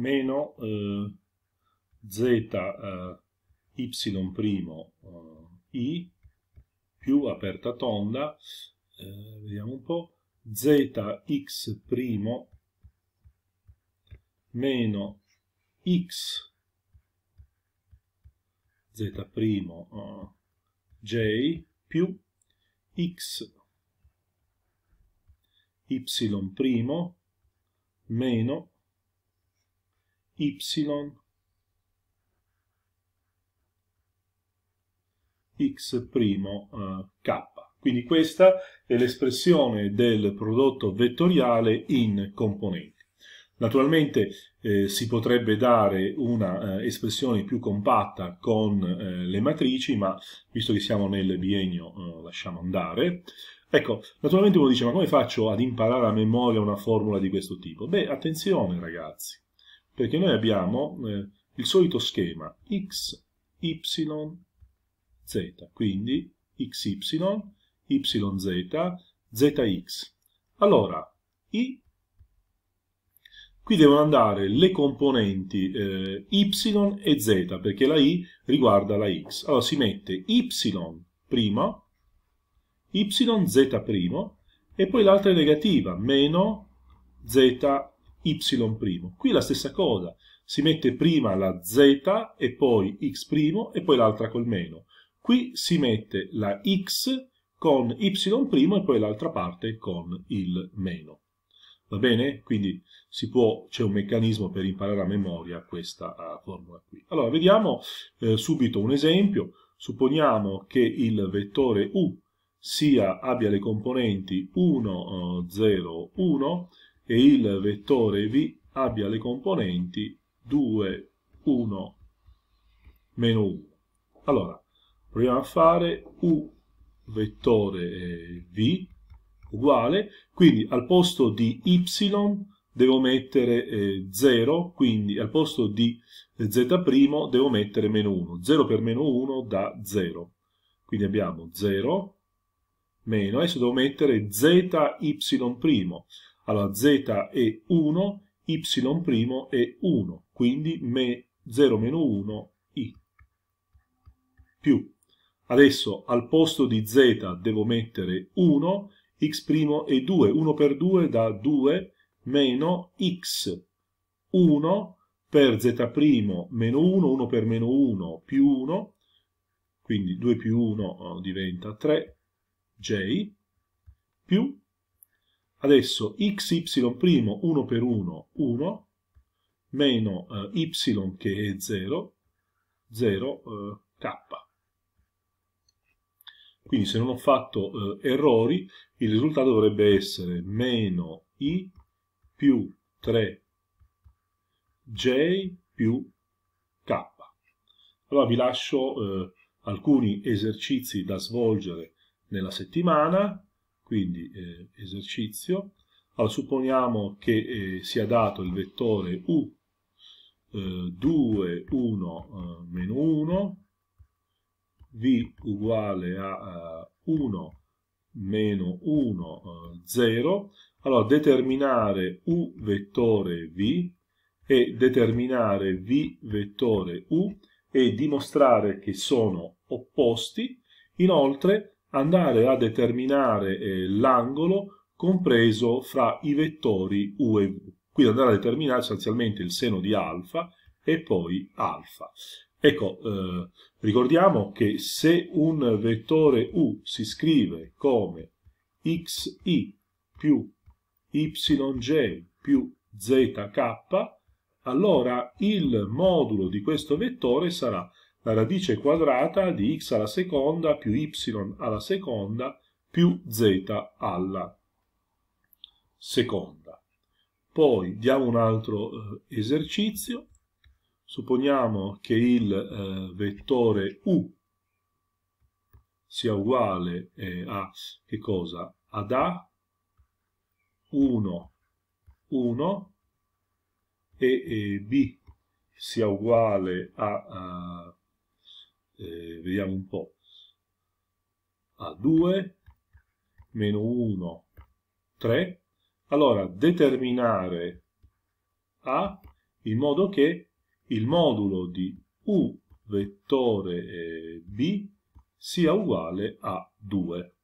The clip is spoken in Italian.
meno eh, z eh, y primo eh, i più aperta tonda eh, vediamo un po' x primo meno x z primo uh, j più x y primo meno y x' eh, k. Quindi questa è l'espressione del prodotto vettoriale in componenti. Naturalmente eh, si potrebbe dare un'espressione eh, più compatta con eh, le matrici, ma visto che siamo nel biennio eh, lasciamo andare. Ecco, naturalmente uno dice, ma come faccio ad imparare a memoria una formula di questo tipo? Beh, attenzione ragazzi, perché noi abbiamo eh, il solito schema x, y, z, quindi xy, yz, zx. Allora, i, qui devono andare le componenti eh, y e z, perché la i riguarda la x. Allora si mette y prima, yz primo, e poi l'altra è negativa, meno z y'. Qui la stessa cosa, si mette prima la z e poi x' e poi l'altra col meno. Qui si mette la x con y' e poi l'altra parte con il meno. Va bene? Quindi c'è un meccanismo per imparare a memoria questa uh, formula qui. Allora, vediamo eh, subito un esempio. Supponiamo che il vettore u sia, abbia le componenti 1, 0, 1 e il vettore V abbia le componenti 2, 1, meno 1. Allora, proviamo a fare U vettore eh, V uguale, quindi al posto di Y devo mettere eh, 0, quindi al posto di eh, Z' devo mettere meno 1. 0 per meno 1 da 0. Quindi abbiamo 0 meno, adesso devo mettere ZY'. Allora z è 1, y' è 1, quindi me 0 meno 1 i. Più. Adesso al posto di z devo mettere 1, x' è 2, 1 per 2 da 2 meno x 1 per z' meno 1, 1 per meno 1 più 1, quindi 2 più 1 eh, diventa 3j, più Adesso xy' 1 per 1, 1, meno eh, y che è 0, 0, eh, k. Quindi se non ho fatto eh, errori, il risultato dovrebbe essere meno i più 3 j più k. Allora vi lascio eh, alcuni esercizi da svolgere nella settimana, quindi eh, esercizio. Allora, supponiamo che eh, sia dato il vettore U, 2, eh, 1, eh, meno 1, V uguale a 1, eh, meno 1, 0. Allora, determinare U vettore V e determinare V vettore U e dimostrare che sono opposti. Inoltre, andare a determinare eh, l'angolo compreso fra i vettori U e V. Quindi andare a determinare sostanzialmente il seno di alfa e poi alfa. Ecco, eh, ricordiamo che se un vettore U si scrive come xi più yj più zk, allora il modulo di questo vettore sarà la radice quadrata di x alla seconda più y alla seconda più z alla seconda. Poi diamo un altro eh, esercizio. Supponiamo che il eh, vettore u sia uguale eh, a che cosa? Ad A 1 1 e, e B sia uguale a, a eh, eh, vediamo un po', A2, meno 1, 3, allora determinare A in modo che il modulo di U vettore eh, B sia uguale a 2.